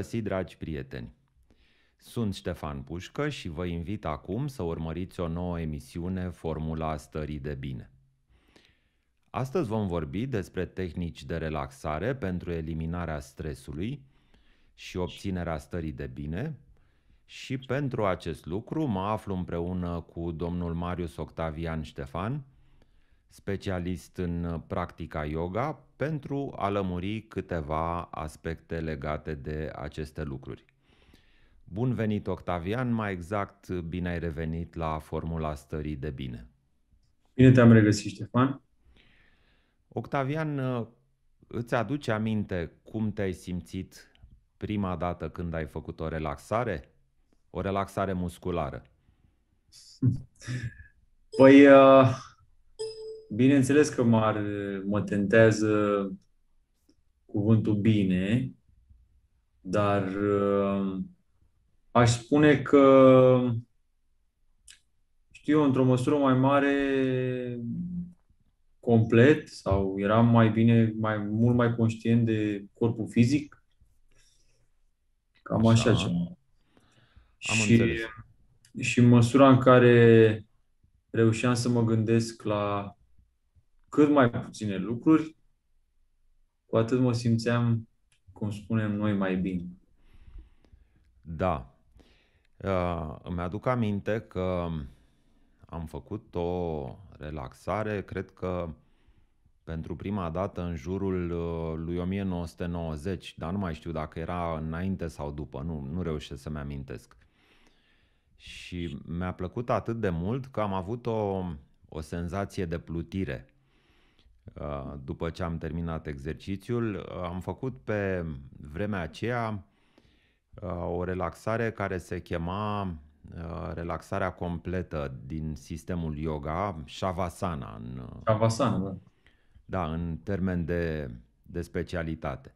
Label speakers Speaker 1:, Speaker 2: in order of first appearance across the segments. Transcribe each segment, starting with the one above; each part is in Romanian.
Speaker 1: găsit, dragi prieteni! Sunt Ștefan Pușcă și vă invit acum să urmăriți o nouă emisiune Formula Stării de Bine. Astăzi vom vorbi despre tehnici de relaxare pentru eliminarea stresului și obținerea stării de bine și pentru acest lucru mă aflu împreună cu domnul Marius Octavian Ștefan, specialist în uh, practica yoga pentru a lămuri câteva aspecte legate de aceste lucruri. Bun venit, Octavian! Mai exact, uh, bine ai revenit la formula stării de bine.
Speaker 2: Bine te-am regăsit, Ștefan!
Speaker 1: Octavian, uh, îți aduce aminte cum te-ai simțit prima dată când ai făcut o relaxare? O relaxare musculară.
Speaker 2: Păi, uh Bineînțeles că m-ar, mă tentează cuvântul bine, dar uh, aș spune că, știu, într-o măsură mai mare, complet sau eram mai bine, mai mult mai conștient de corpul fizic.
Speaker 1: Cam așa, așa ceva.
Speaker 2: Și, și, în măsura în care reușeam să mă gândesc la cât mai puține lucruri, cu atât mă simțeam, cum spunem noi, mai bine. Da. Uh, îmi aduc aminte
Speaker 1: că am făcut o relaxare, cred că pentru prima dată în jurul uh, lui 1990, dar nu mai știu dacă era înainte sau după, nu, nu reușesc să-mi amintesc. Și mi-a plăcut atât de mult că am avut o, o senzație de plutire. Uh, după ce am terminat exercițiul. Uh, am făcut pe vremea aceea uh, o relaxare care se chema relaxarea completă din sistemul yoga, Shavasana. În, Shavasana, da. Da, în termen de, de specialitate.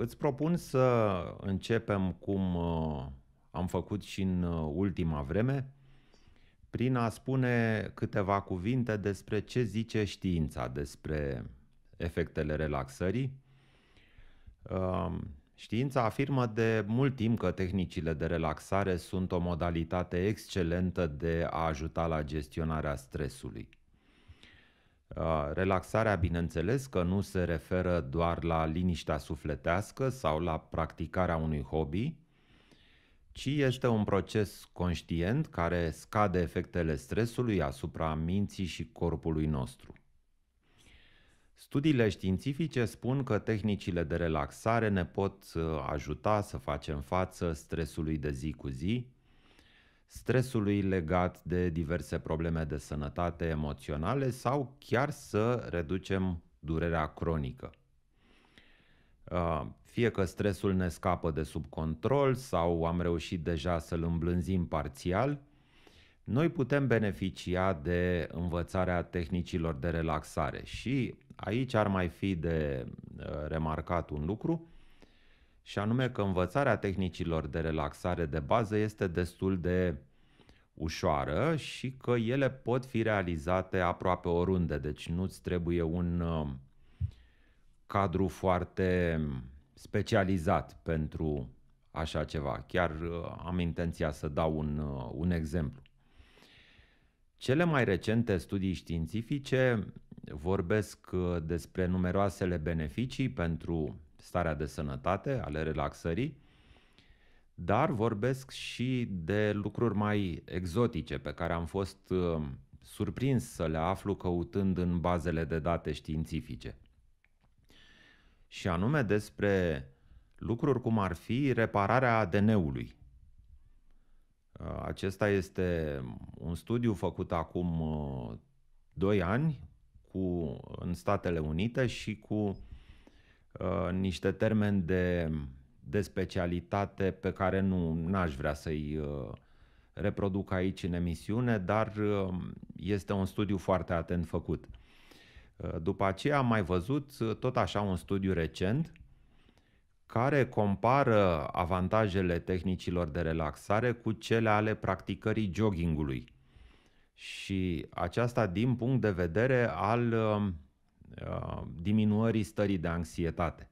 Speaker 1: Îți propun să începem cum am făcut și în ultima vreme, prin a spune câteva cuvinte despre ce zice știința despre efectele relaxării. Um, știința afirmă de mult timp că tehnicile de relaxare sunt o modalitate excelentă de a ajuta la gestionarea stresului. Uh, relaxarea, bineînțeles, că nu se referă doar la liniștea sufletească sau la practicarea unui hobby, ci este un proces conștient care scade efectele stresului asupra minții și corpului nostru. Studiile științifice spun că tehnicile de relaxare ne pot uh, ajuta să facem față stresului de zi cu zi, stresului legat de diverse probleme de sănătate emoționale sau chiar să reducem durerea cronică. Uh, fie că stresul ne scapă de sub control sau am reușit deja să-l îmblânzim parțial, noi putem beneficia de învățarea tehnicilor de relaxare și aici ar mai fi de uh, remarcat un lucru, și anume că învățarea tehnicilor de relaxare de bază este destul de ușoară și că ele pot fi realizate aproape oriunde, deci nu-ți trebuie un uh, cadru foarte specializat pentru așa ceva. Chiar uh, am intenția să dau un, uh, un exemplu. Cele mai recente studii științifice vorbesc uh, despre numeroasele beneficii pentru starea de sănătate ale relaxării, dar vorbesc și de lucruri mai exotice pe care am fost surprins să le aflu căutând în bazele de date științifice și anume despre lucruri cum ar fi repararea ADN-ului. Acesta este un studiu făcut acum 2 uh, ani cu, în Statele Unite și cu uh, niște termeni de, de specialitate pe care nu aș vrea să-i uh, reproduc aici în emisiune, dar uh, este un studiu foarte atent făcut. Uh, după aceea am mai văzut uh, tot așa un studiu recent care compară avantajele tehnicilor de relaxare cu cele ale practicării joggingului. Și aceasta din punct de vedere al uh, diminuării stării de anxietate.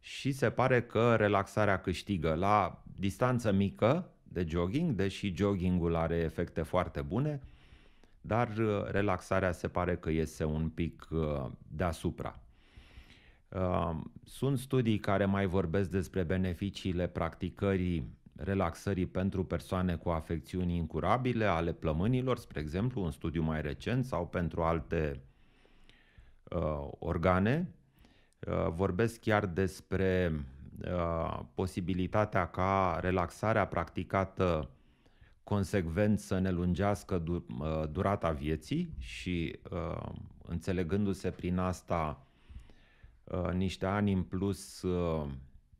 Speaker 1: Și se pare că relaxarea câștigă la distanță mică de jogging, deși joggingul are efecte foarte bune, dar uh, relaxarea se pare că iese un pic uh, deasupra. Um, sunt studii care mai vorbesc despre beneficiile practicării relaxării pentru persoane cu afecțiuni incurabile ale plămânilor, spre exemplu, un studiu mai recent, sau pentru alte uh, organe. Uh, vorbesc chiar despre uh, posibilitatea ca relaxarea practicată consecvent să ne lungească durata vieții și ă, înțelegându-se prin asta ă, niște ani în plus ă,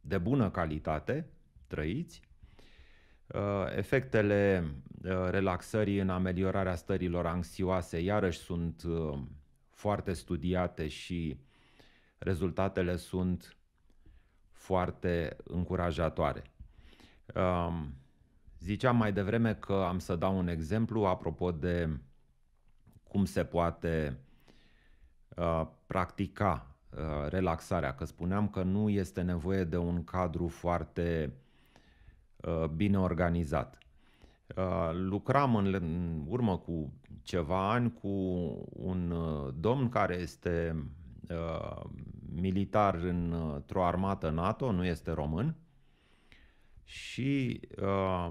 Speaker 1: de bună calitate trăiți, efectele relaxării în ameliorarea stărilor anxioase iarăși sunt foarte studiate și rezultatele sunt foarte încurajatoare. Um, Ziceam mai devreme că am să dau un exemplu apropo de cum se poate uh, practica uh, relaxarea, că spuneam că nu este nevoie de un cadru foarte uh, bine organizat. Uh, lucram în, în urmă cu ceva ani cu un uh, domn care este uh, militar într-o armată NATO, nu este român, și uh,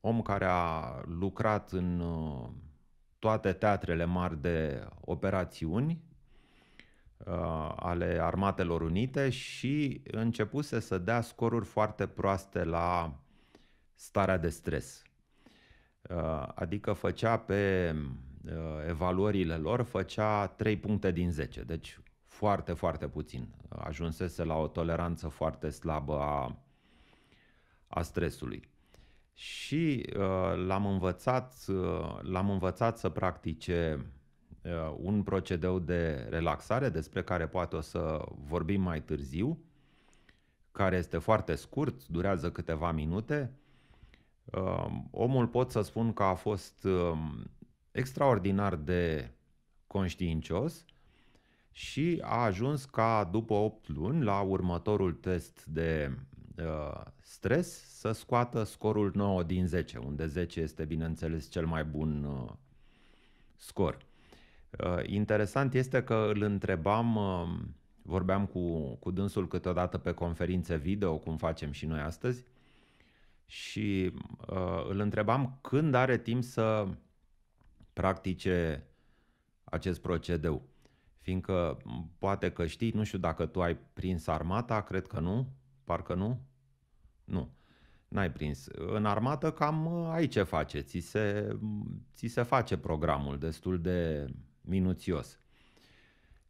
Speaker 1: om care a lucrat în uh, toate teatrele mari de operațiuni uh, ale Armatelor Unite și începuse să dea scoruri foarte proaste la starea de stres. Uh, adică făcea pe uh, evaluările lor, făcea 3 puncte din 10, deci foarte, foarte puțin. Ajunsese la o toleranță foarte slabă a a stresului. Și uh, l-am învățat, uh, l-am învățat să practice uh, un procedeu de relaxare despre care poate o să vorbim mai târziu, care este foarte scurt, durează câteva minute. Omul pot să spun că a fost um, extraordinar de conștiincios și a ajuns ca după 8 luni la următorul test de Uh, stres să scoată scorul 9 din 10, unde 10 este bineînțeles cel mai bun uh, scor. Uh, interesant este că îl întrebam, vorbeam cu, cu dânsul câteodată pe conferințe video, cum facem și noi astăzi, și uh, îl întrebam când are timp să practice acest procedeu. Fiindcă poate că știi, nu știu dacă tu ai prins armata, cred că nu, Parcă nu? Nu. N-ai prins. În armată cam uh, ai ce face. Ți se, ți se face programul destul de minuțios.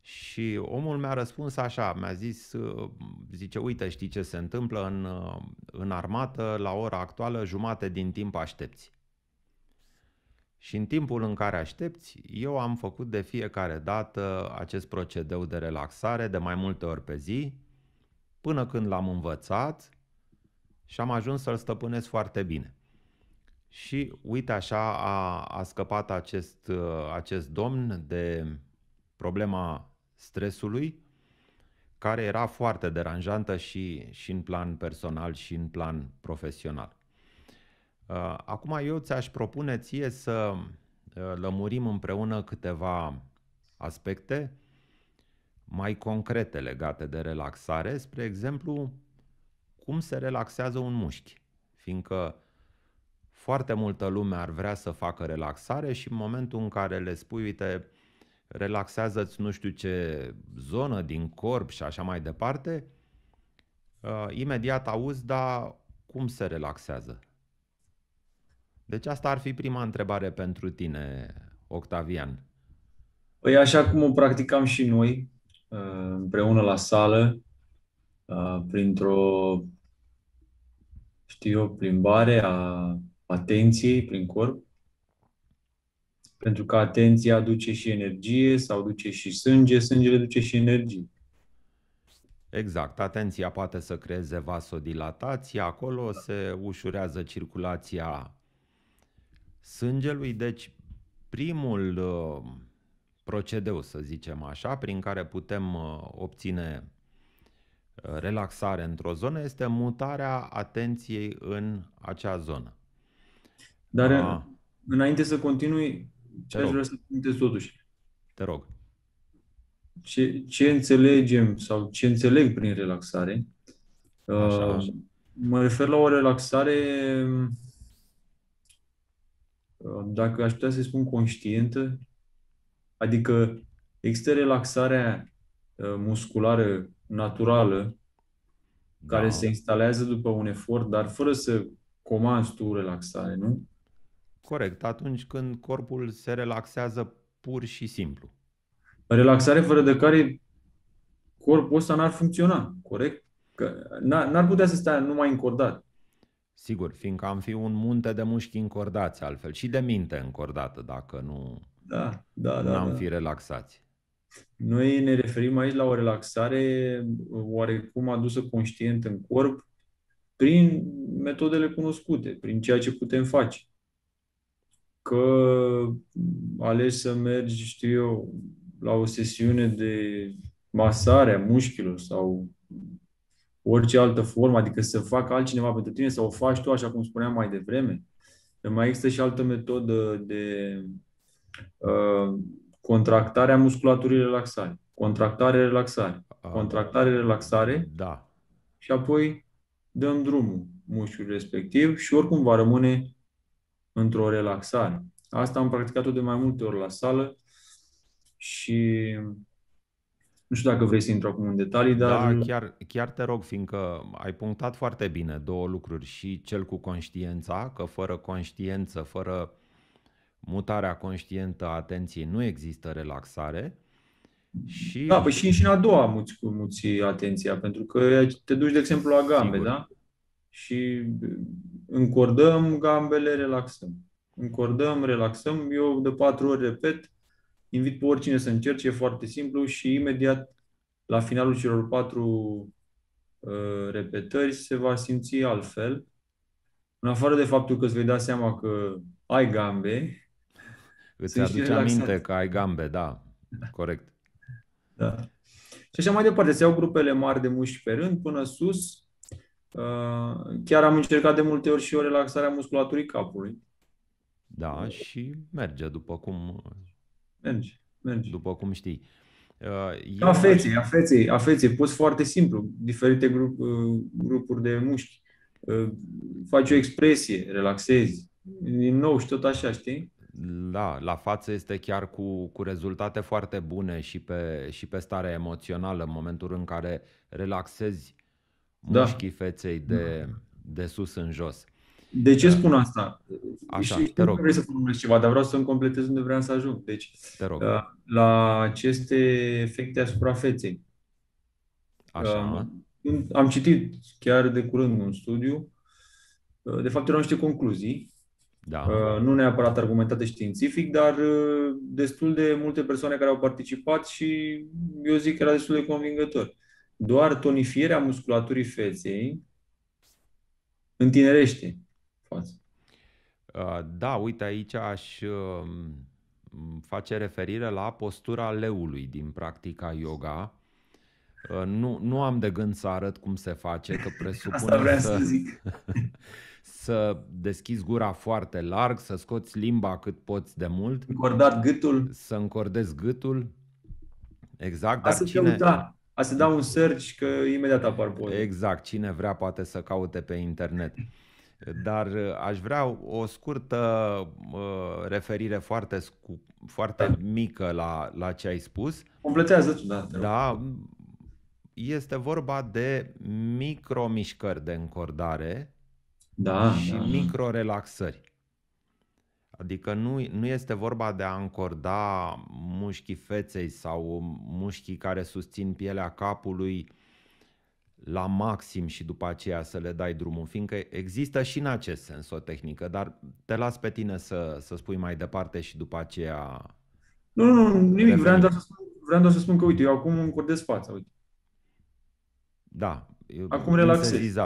Speaker 1: Și omul mi-a răspuns așa, mi-a zis, uh, zice, uite, știi ce se întâmplă în, uh, în armată, la ora actuală, jumate din timp aștepți. Și în timpul în care aștepți, eu am făcut de fiecare dată acest procedeu de relaxare de mai multe ori pe zi, până când l-am învățat și am ajuns să-l stăpânesc foarte bine. Și uite așa a, a scăpat acest, uh, acest domn de problema stresului, care era foarte deranjantă și, și în plan personal și în plan profesional. Uh, acum eu ți-aș propune ție să uh, lămurim împreună câteva aspecte mai concrete legate de relaxare, spre exemplu, cum se relaxează un mușchi, fiindcă foarte multă lume ar vrea să facă relaxare și în momentul în care le spui, uite, relaxează-ți nu știu ce zonă din corp și așa mai departe, uh, imediat auzi, dar cum se relaxează? Deci asta ar fi prima întrebare pentru tine, Octavian.
Speaker 2: Păi așa cum o practicam și noi, Uh, împreună la sală, uh, printr-o, știu eu, plimbare a atenției prin corp, pentru că atenția aduce și energie sau duce și sânge, sângele duce și energie. Exact, atenția poate să creeze
Speaker 1: vasodilatație, acolo se ușurează circulația sângelui, deci primul uh, procedeu, să zicem așa, prin care putem uh, obține uh, relaxare într-o zonă
Speaker 2: este mutarea
Speaker 1: atenției în acea zonă.
Speaker 2: Dar A, uh, înainte să continui, ce aș vrea să spuneți totuși? Te rog. Ce, ce înțelegem sau ce înțeleg prin relaxare? Așa, așa. Mă refer la o relaxare, dacă aș putea să spun conștientă, Adică există relaxarea uh, musculară naturală care da. se instalează după un efort, dar fără să comanzi tu relaxare, nu? Corect, atunci când corpul se relaxează pur și simplu.
Speaker 1: Relaxare fără
Speaker 2: de care corpul ăsta n-ar funcționa, corect? Că n-ar putea să stea numai încordat. Sigur, fiindcă am fi un munte de mușchi încordați altfel
Speaker 1: și de minte încordată dacă nu da, da, da. N-am da. fi relaxați.
Speaker 2: Noi ne referim aici la o relaxare oarecum adusă conștient în corp prin metodele cunoscute, prin ceea ce putem face. Că alegi să mergi, știu eu, la o sesiune de masare a mușchilor sau orice altă formă, adică să facă altcineva pentru tine sau o faci tu, așa cum spuneam mai devreme. Mai există și altă metodă de Uh, contractarea musculaturii relaxare, contractare, relaxare, contractare, relaxare da. și apoi dăm drumul mușchiului respectiv și oricum va rămâne într-o relaxare. Asta am practicat-o de mai multe ori la sală și nu știu dacă vrei să intru acum în detalii, dar... Da, chiar, chiar te rog, fiindcă ai
Speaker 1: punctat foarte bine două lucruri și cel cu conștiința, că fără conștiență, fără mutarea conștientă a atenției nu există relaxare.
Speaker 2: Și... Da, păi și, și în a doua muți, muți atenția, pentru că te duci, de exemplu, la gambe, Sigur. da? Și uh, încordăm gambele, relaxăm. Încordăm, relaxăm. Eu de patru ori repet, invit pe oricine să încerce, e foarte simplu și imediat la finalul celor patru uh, repetări se va simți altfel. În afară de faptul că îți vei da seama că ai gambe, îți deci, aduce aminte că ai gambe, da, corect. Da. Și așa mai departe, se iau grupele mari de mușchi pe rând până sus. Uh, chiar am încercat de multe ori și o relaxare a musculaturii capului.
Speaker 1: Da, și merge după cum... Merge, merge. După cum știi.
Speaker 2: Uh, eu... A feței, a feței, a feței, poți foarte simplu, diferite grup, uh, grupuri de mușchi. Faci o expresie, relaxezi, din nou și tot
Speaker 1: așa, știi? da, la față este chiar cu, cu rezultate foarte bune și pe, și pe stare emoțională în momentul în care relaxezi da. mușchii
Speaker 2: feței de, da. de sus în jos. De ce da. spun asta? Așa, și te rog. Nu vrei să spun ceva, dar vreau să-mi completez unde vreau să ajung. Deci, te rog. Uh, la aceste efecte asupra feței. Așa. Uh, am citit chiar de curând un studiu, uh, de fapt erau niște concluzii da. Uh, nu neapărat argumentate științific, dar uh, destul de multe persoane care au participat și eu zic că era destul de convingător. Doar tonifierea musculaturii feței întinerește față. Uh, da, uite,
Speaker 1: aici aș um, face referire la postura leului din practica yoga. Nu, nu am de gând să arăt cum se face, că presupun Asta vreau să, să zic. să deschizi gura foarte larg, să scoți limba cât poți de mult. Încordat gâtul. Să încordezi gâtul. Exact. Asta dar cine... Uita. A să dau un search că imediat apar poze. Exact, cine vrea poate să caute pe internet. Dar uh, aș vrea o scurtă uh, referire foarte, scu- foarte da. mică la, la ce ai spus. Completează tu, da. Da, este vorba de micromișcări de încordare da, și da, da. microrelaxări. Adică nu, nu este vorba de a încorda mușchii feței sau mușchii care susțin pielea capului la maxim și după aceea să le dai drumul, fiindcă există și în acest sens o tehnică, dar te las pe tine să, să spui mai departe și după aceea...
Speaker 2: Nu, nu, nimic, vreau doar, să spun, vreau doar să spun că, uite, eu acum încordez fața, uite.
Speaker 1: Da, acum relaxez.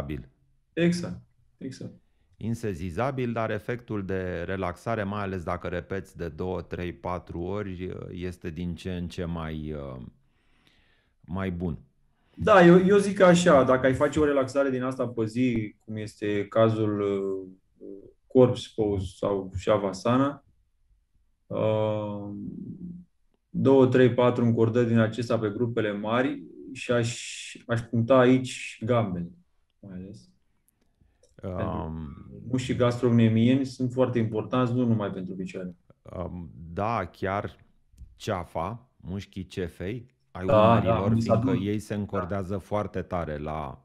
Speaker 2: Exact. Exact.
Speaker 1: Insezizabil, dar efectul de relaxare, mai ales dacă repeți de 2, 3, 4 ori, este din ce în ce mai, uh,
Speaker 2: mai bun. Da, eu, eu zic așa, dacă ai face o relaxare din asta pe zi, cum este cazul uh, Corpse Pose sau Shavasana, 2, 3, 4 încordări din acesta pe grupele mari și aș, aș punta aici gambele, mai ales. Um, Mușii gastrocnemieni sunt foarte importanți, nu numai pentru picioare. Um, da, chiar ceafa, mușchii cefei,
Speaker 1: ai da, umărilor, da, fiindcă da. ei se încordează da. foarte tare la,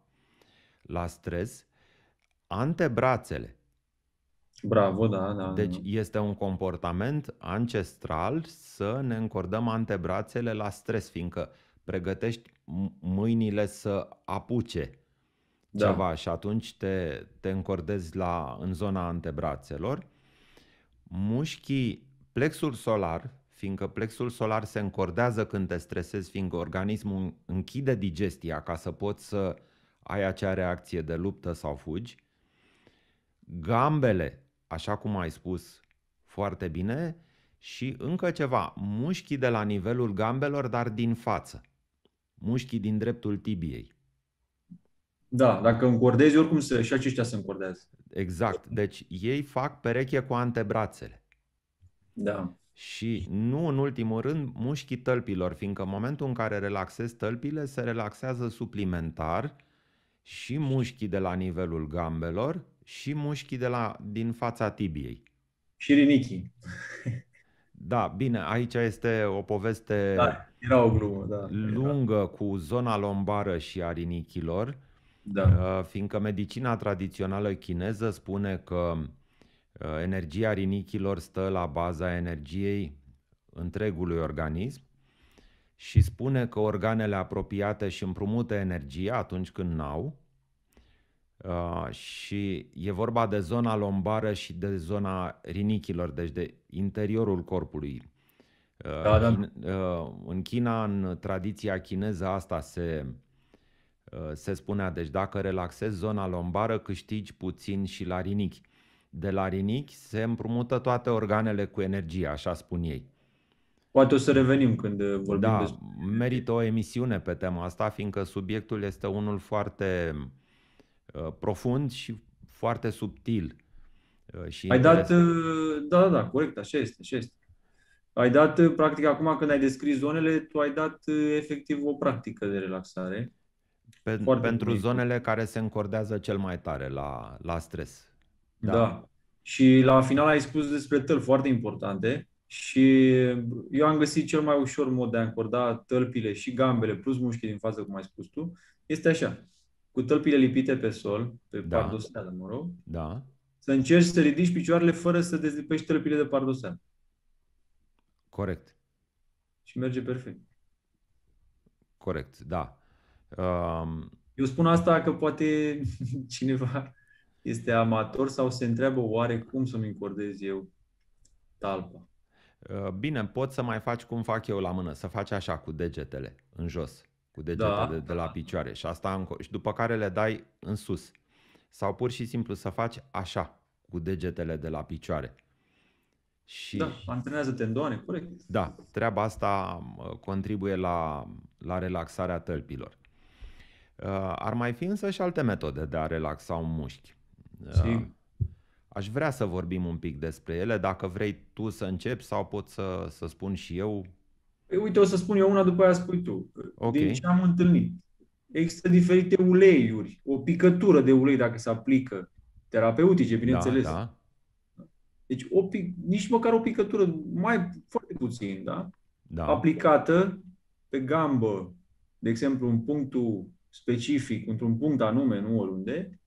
Speaker 1: la stres. Antebrațele. Bravo, da, da. Deci da. este un comportament ancestral să ne încordăm antebrațele la stres, fiindcă pregătești mâinile să apuce da. ceva și atunci te, te încordezi la, în zona antebrațelor. Mușchii, plexul solar, fiindcă plexul solar se încordează când te stresezi, fiindcă organismul închide digestia ca să poți să ai acea reacție de luptă sau fugi. Gambele, așa cum ai spus foarte bine, și încă ceva, mușchii de la nivelul gambelor, dar din față. Mușchii din dreptul tibiei.
Speaker 2: Da, dacă încordezi,
Speaker 1: oricum se, și aceștia se încordează. Exact. Deci ei fac pereche cu antebrațele. Da. Și nu în ultimul rând mușchii tălpilor, fiindcă în momentul în care relaxezi tălpile, se relaxează suplimentar și mușchii de la nivelul gambelor și mușchii de la, din fața tibiei. Și rinichii. Da, bine, aici este o poveste da, era o glumă,
Speaker 2: da, lungă
Speaker 1: cu zona lombară și a rinichilor da. Uh, fiindcă medicina tradițională chineză spune că uh, energia rinichilor stă la baza energiei întregului organism și spune că organele apropiate și împrumută energia atunci când n-au. Uh, și e vorba de zona lombară și de zona rinichilor, deci de interiorul corpului. Da, da. În, în China, în tradiția chineză, asta se Uh, se spunea, deci dacă relaxezi zona lombară, câștigi puțin și la rinichi. De la rinichi se împrumută toate organele cu energie, așa spun ei. Poate o să revenim când vorbim da, despre... merită o emisiune pe tema asta, fiindcă subiectul este unul foarte uh, profund și foarte subtil. Uh, și ai dat...
Speaker 2: da, da, da, corect, așa este, așa este. Ai dat, practic, acum când ai descris zonele, tu ai dat efectiv o practică de relaxare pe, pentru mic. zonele care se încordează cel mai tare la, la stres. Da. da. Și la final ai spus despre tălpi foarte importante și eu am găsit cel mai ușor mod de a încorda tălpile și gambele plus mușchii din față, cum ai spus tu, este așa. Cu tălpile lipite pe sol, pe da. pardoseală, mă rog, da. să încerci să ridici picioarele fără să dezlipești tălpile de pardoseală. Corect. Și merge perfect. Corect, da. Um, Eu spun asta că poate cineva este amator sau se întreabă oare cum să-mi încordez eu
Speaker 1: talpa. Uh, bine, pot să mai faci cum fac eu la mână, să faci așa cu degetele în jos, cu degetele da, de, de la picioare și asta încă, și după care le dai în sus. Sau pur și simplu să faci așa, cu degetele de la picioare.
Speaker 2: Și, da, antrenează tendoane, corect.
Speaker 1: Da, treaba asta uh, contribuie la, la relaxarea tălpilor. Uh, ar mai fi însă și alte metode de a relaxa un mușchi. Sim. Uh, aș vrea să vorbim un pic despre ele, dacă vrei tu să începi sau pot să, să spun și eu.
Speaker 2: Păi uite, o să spun eu una, după aia spui tu. Okay. Din ce am întâlnit? Există diferite uleiuri, o picătură de ulei dacă se aplică, terapeutice, da, bineînțeles. Da, da. Deci o pic, nici măcar o picătură, mai foarte puțin, da? da? Aplicată pe gambă, de exemplu, în punctul specific, într-un punct anume, nu oriunde,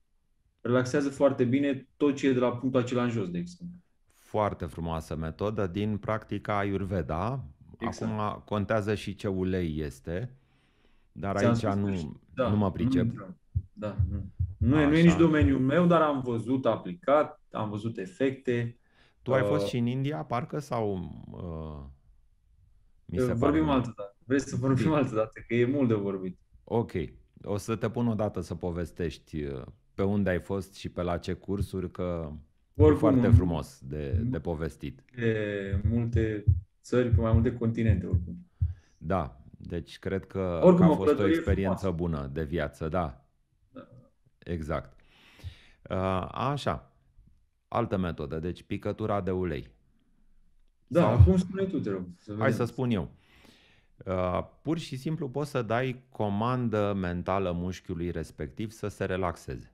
Speaker 2: relaxează foarte bine tot ce e de la punctul acela în jos, de exemplu. Foarte
Speaker 1: frumoasă metodă din practica Ayurveda. Exact. Acum contează și ce ulei
Speaker 2: este, dar Ți-am aici nu, da, nu mă pricep. Nu, da, nu. Nu, e, nu e nici domeniul meu, dar am văzut aplicat, am văzut efecte. Tu ai uh, fost și în India, parcă, sau... Uh, mi se vorbim pare... altă dată. Vrei să vorbim altă dată,
Speaker 1: că e mult de vorbit. Ok. O să te pun o dată să povestești uh, pe unde ai fost și pe la ce cursuri, că Oricum, e foarte frumos de, de povestit.
Speaker 2: De multe țări, pe mai multe continente, oricum. Da, deci
Speaker 1: cred că, oricum, că a fost o experiență frumoasă. bună de viață, da. da. Exact. Uh, așa, altă metodă, deci picătura de ulei. Da, Sau... cum spune tu, te rog. Să Hai să spun eu. Uh, pur și simplu poți să dai comandă mentală mușchiului respectiv să se relaxeze.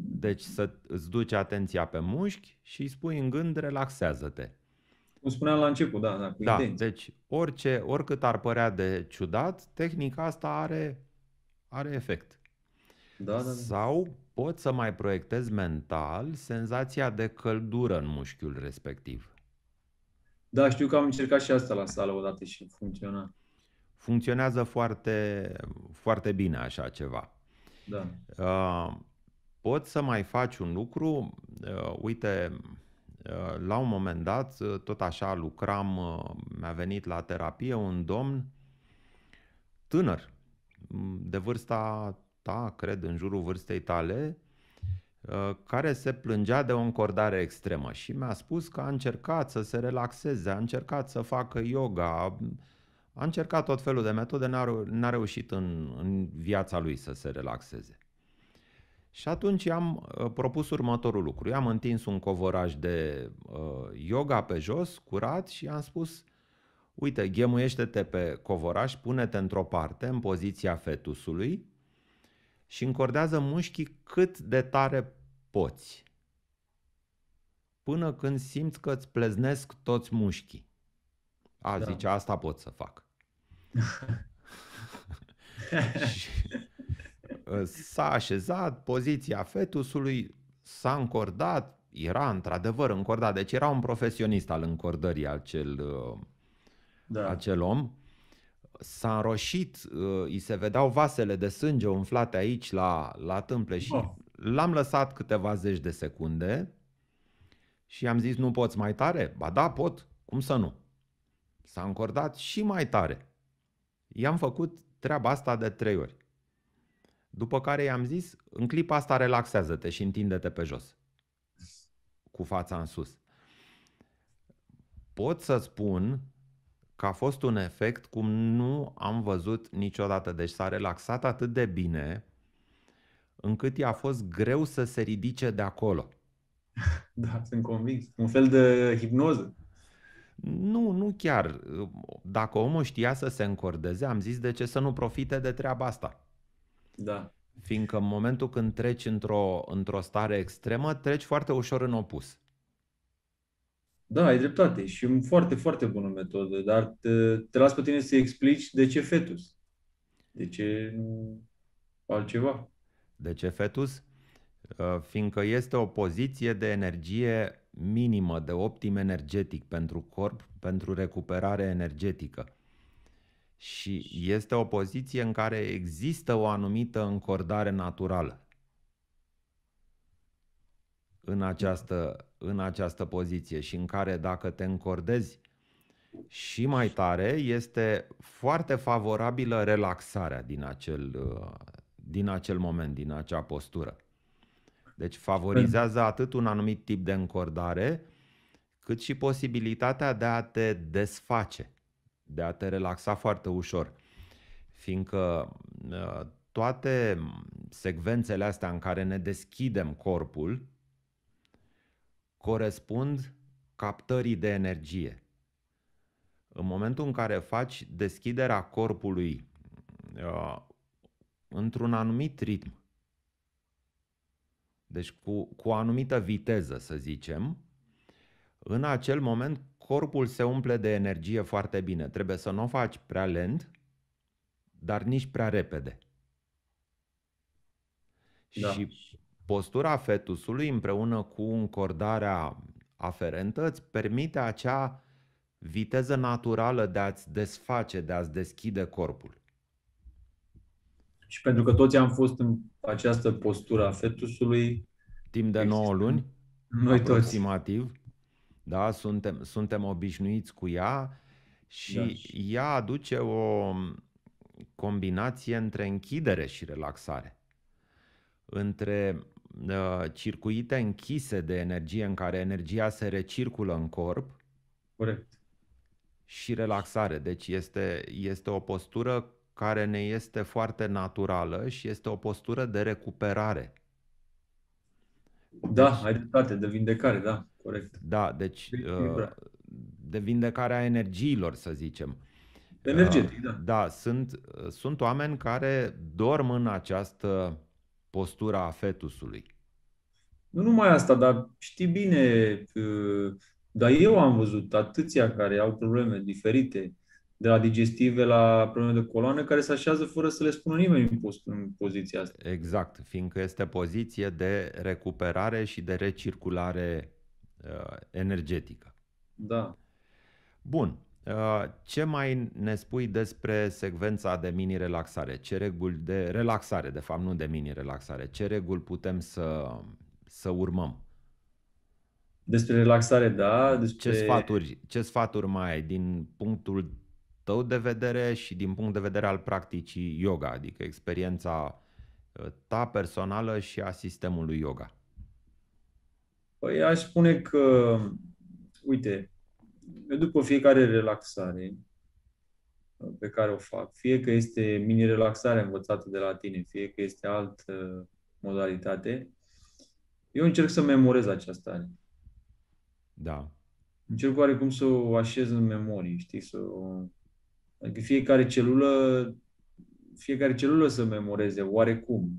Speaker 1: Deci să îți duci atenția pe mușchi și îi spui în gând relaxează-te. Cum spuneam la început, da, da, cu da intenție. Deci orice, oricât ar părea de ciudat, tehnica asta are, are efect. Da, da, da. Sau poți să mai proiectezi mental senzația de căldură în mușchiul respectiv.
Speaker 2: Da, știu că am încercat și asta la sală odată și funcționa.
Speaker 1: Funcționează foarte, foarte bine așa ceva. Da. Uh, poți să mai faci un lucru, uh, uite, uh, la un moment dat, uh, tot așa lucram, uh, mi-a venit la terapie un domn tânăr, mm, de vârsta ta, cred, în jurul vârstei tale, Uh, care se plângea de o încordare extremă și mi-a spus că a încercat să se relaxeze, a încercat să facă yoga, a încercat tot felul de metode, n-a, n-a reușit în, în viața lui să se relaxeze. Și atunci am uh, propus următorul lucru. i am întins un covoraj de uh, yoga pe jos, curat, și am spus, uite, ghemuiește-te pe covoraj, pune-te într-o parte, în poziția fetusului, și încordează mușchii cât de tare poți. Până când simți că îți pleznesc toți mușchii. A, da. zice, asta pot să fac. și uh, s-a așezat, poziția fetusului s-a încordat, era într-adevăr încordat, deci era un profesionist al încordării acel, uh, da. acel om. S-a înroșit, uh, îi se vedeau vasele de sânge umflate aici la, la tâmple și oh. L-am lăsat câteva zeci de secunde și am zis, nu poți mai tare? Ba da, pot, cum să nu? S-a încordat și mai tare. I-am făcut treaba asta de trei ori. După care i-am zis, în clipa asta relaxează-te și întinde-te pe jos. Cu fața în sus. Pot să spun că a fost un efect cum nu am văzut niciodată. Deci s-a relaxat atât de bine încât i-a fost greu să se ridice de acolo.
Speaker 2: Da, sunt convins. Un
Speaker 1: fel de hipnoză. Nu, nu chiar. Dacă omul știa să se încordeze, am zis de ce să nu profite de treaba asta. Da. Fiindcă în momentul când treci într-o, într-o stare extremă, treci foarte ușor în opus.
Speaker 2: Da, ai dreptate și e foarte, foarte bună metodă, dar te, te las pe tine să explici de ce fetus, de ce altceva. De
Speaker 1: ce fetus? Uh, fiindcă este o poziție de energie minimă, de optim energetic pentru corp, pentru recuperare energetică. Și este o poziție în care există o anumită încordare naturală în această, în această poziție și în care dacă te încordezi și mai tare, este foarte favorabilă relaxarea din acel, uh, din acel moment, din acea postură. Deci favorizează atât un anumit tip de încordare, cât și posibilitatea de a te desface, de a te relaxa foarte ușor. Fiindcă ă, toate secvențele astea în care ne deschidem corpul corespund captării de energie. În momentul în care faci deschiderea corpului ă, într-un anumit ritm. Deci cu, cu o anumită viteză, să zicem, în acel moment corpul se umple de energie foarte bine. Trebuie să nu o faci prea lent, dar nici prea repede. Da. Și postura fetusului împreună cu încordarea aferentă îți permite acea viteză naturală de a-ți desface, de a-ți deschide corpul. Și
Speaker 2: pentru că toți am fost
Speaker 1: în această postură a fetusului. Timp de 9 luni? Noi aproximativ, toți. Da, suntem, suntem obișnuiți cu ea și da. ea aduce o combinație între închidere și relaxare. Între uh, circuite închise de energie în care energia se recirculă în corp. Corect. Și relaxare. Deci este, este o postură care ne este foarte naturală și este o postură de recuperare.
Speaker 2: Da, deci- ai
Speaker 1: dreptate, de vindecare, da, corect. Da, deci, deci uh, de vindecarea energiilor, să zicem. Uh, Energetic, da. Da, sunt, uh, sunt oameni care dorm în această postura
Speaker 2: a fetusului. Nu numai asta, dar știi bine, dar eu am văzut atâția care au probleme diferite de la digestive la probleme de coloană, care se așează fără să le spună nimeni în, în poziția asta. Exact, fiindcă
Speaker 1: este poziție de recuperare și de recirculare uh, energetică. Da. Bun. Uh, ce mai ne spui despre secvența de mini-relaxare? Ce reguli de relaxare, de fapt, nu de mini-relaxare? Ce reguli putem să, să urmăm?
Speaker 2: Despre relaxare,
Speaker 1: da. Despre... Ce, sfaturi, ce sfaturi mai ai din punctul tău de vedere și din punct de vedere al practicii yoga, adică experiența ă, ta personală
Speaker 2: și a sistemului yoga? Păi aș spune că, uite, eu după fiecare relaxare ă, pe care o fac, fie că este mini-relaxare învățată de la tine, fie că este altă modalitate, eu încerc să memorez această stare. Da. Încerc oarecum să o așez în memorie, știi, să o Adică fiecare celulă, fiecare celulă să memoreze oarecum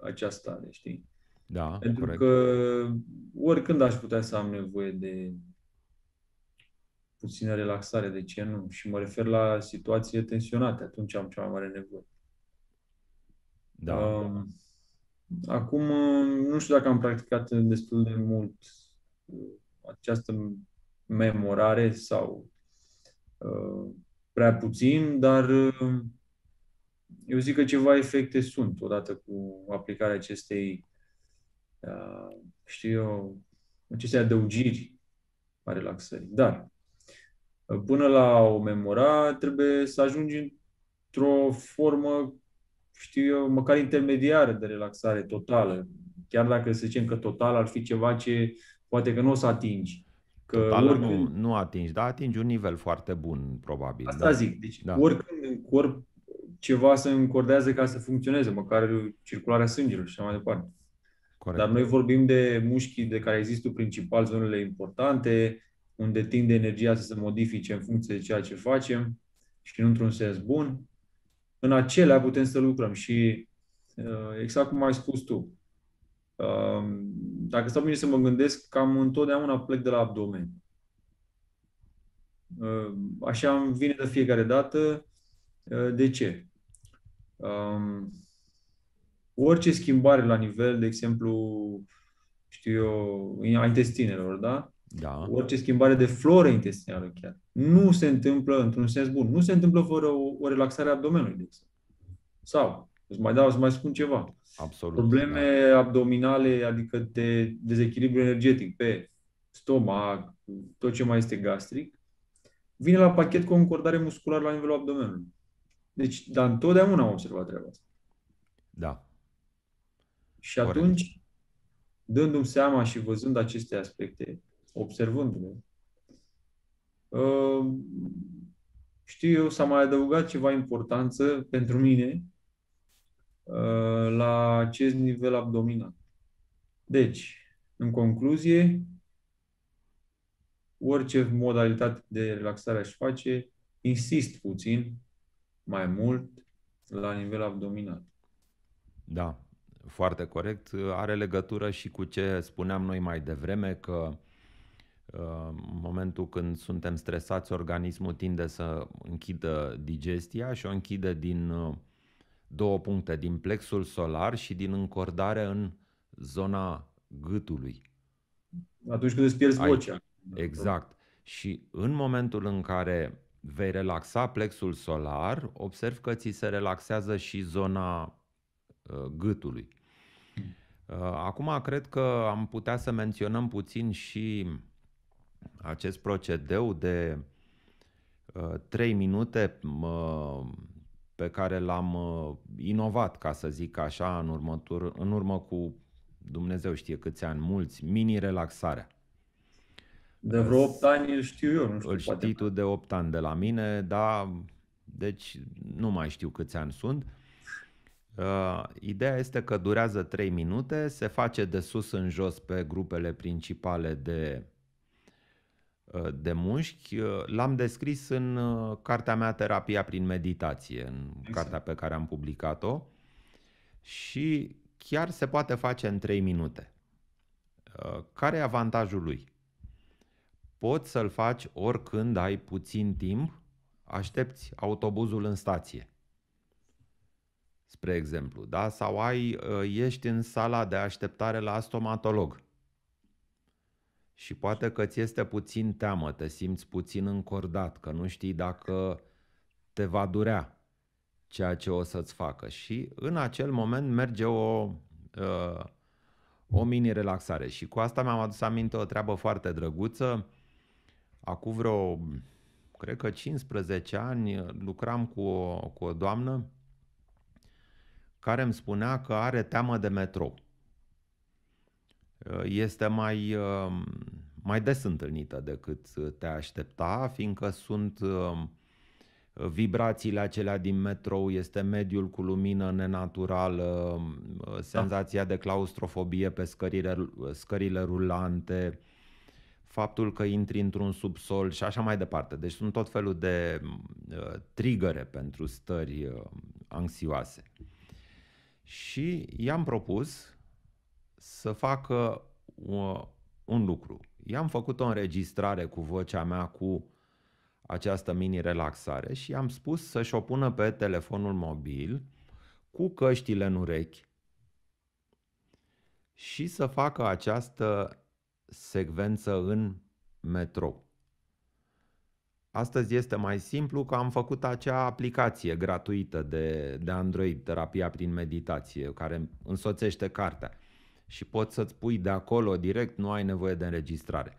Speaker 2: aceasta, știi? Da, Pentru corect. că oricând aș putea să am nevoie de puțină relaxare, de ce nu? Și mă refer la situații tensionate, atunci am cea mai mare nevoie. Da. Um, acum, nu știu dacă am practicat destul de mult uh, această memorare sau uh, prea puțin, dar uh, eu zic că ceva efecte sunt odată cu aplicarea acestei, uh, știu eu, acestei adăugiri a relaxării. Dar uh, până la o memora trebuie să ajungi într-o formă, știu eu, măcar intermediară de relaxare totală. Chiar dacă să zicem că total ar fi ceva ce poate că nu o să atingi. Că Total, oricând...
Speaker 1: nu, nu atingi, dar atingi un nivel foarte bun, probabil. Asta da. zic. Deci, da. oricând
Speaker 2: corp ceva se încordează ca să funcționeze, măcar circularea sângelui și așa mai departe. Corect. Dar noi vorbim de mușchii de care există principal zonele importante, unde tinde energia să se modifice în funcție de ceea ce facem și nu într-un sens bun. În acelea putem să lucrăm și uh, exact cum ai spus tu, um, dacă stau bine să mă gândesc, cam întotdeauna plec de la abdomen. Uh, așa îmi vine de fiecare dată. Uh, de ce? Um, orice schimbare la nivel, de exemplu, știu eu, a intestinelor, da? Da. Orice schimbare de floră intestinală chiar. Nu se întâmplă într-un sens bun. Nu se întâmplă fără o, o relaxare a abdomenului, de exemplu. Sau, îți mai dau, îți mai spun ceva. Absolut, probleme da. abdominale, adică de dezechilibru energetic pe stomac, tot ce mai este gastric, vine la pachet cu o încordare musculară la nivelul abdomenului. Deci, dar întotdeauna am observat treaba asta. Da. Și Corect. atunci, dându-mi seama și văzând aceste aspecte, observându-le, uh, știu eu, s-a mai adăugat ceva importanță pentru mine, Uh, la acest nivel abdominal. Deci, în concluzie, orice modalitate de relaxare aș face, insist puțin, mai mult, la nivel abdominal. Da, foarte corect.
Speaker 1: Are legătură și cu ce spuneam noi mai devreme, că uh, în momentul când suntem stresați, organismul tinde să închidă digestia și o închide din uh, două puncte, din plexul solar și din încordare în zona gâtului.
Speaker 2: Atunci când îți pierzi Ai, vocea. Exact.
Speaker 1: Și în momentul în care vei relaxa plexul solar, observ că ți se relaxează și zona uh, gâtului. Uh, acum cred că am putea să menționăm puțin și acest procedeu de 3 uh, minute pe care l-am uh, inovat, ca să zic așa, în, următur, în urmă cu Dumnezeu știe câți ani, mulți, mini-relaxarea.
Speaker 2: De vreo 8
Speaker 1: ani îl știu eu, nu știu. Îl știi poate. tu de 8 ani de la mine, da, deci nu mai știu câți ani sunt. Uh, ideea este că durează 3 minute, se face de sus în jos pe grupele principale de Uh, de mușchi. Uh, l-am descris în uh, cartea mea Terapia prin meditație, în exact. cartea pe care am publicat-o și chiar se poate face în 3 minute. Care e avantajul lui? Poți să-l faci oricând ai puțin timp, aștepți autobuzul în stație spre exemplu, da? sau ai, ești în sala de așteptare la stomatolog și poate că ți este puțin teamă, te simți puțin încordat, că nu știi dacă te va durea ceea ce o să-ți facă. Și în acel moment merge o, uh, o mini-relaxare. Și cu asta mi-am adus aminte o treabă foarte drăguță. Acum vreo, cred că 15 ani, lucram cu o, cu o doamnă care îmi spunea că are teamă de metrou. Uh, este mai, um, mai des întâlnită decât uh, te aștepta, fiindcă sunt um, vibrațiile acelea din metrou, este mediul cu lumină nenaturală, um, uh, da. senzația de claustrofobie pe scările, scările rulante, faptul că intri într-un subsol și așa mai departe. Deci sunt tot felul de trigăre pentru stări anxioase. Și i-am propus să facă un lucru. I-am făcut o înregistrare cu vocea mea cu această mini-relaxare și i-am spus să-și o pună pe telefonul mobil cu căștile în urechi și să facă această secvență în metrou. Astăzi este mai simplu că am făcut acea aplicație gratuită de, de Android, terapia prin meditație, care însoțește cartea și poți să-ți pui de acolo direct, nu ai nevoie de înregistrare.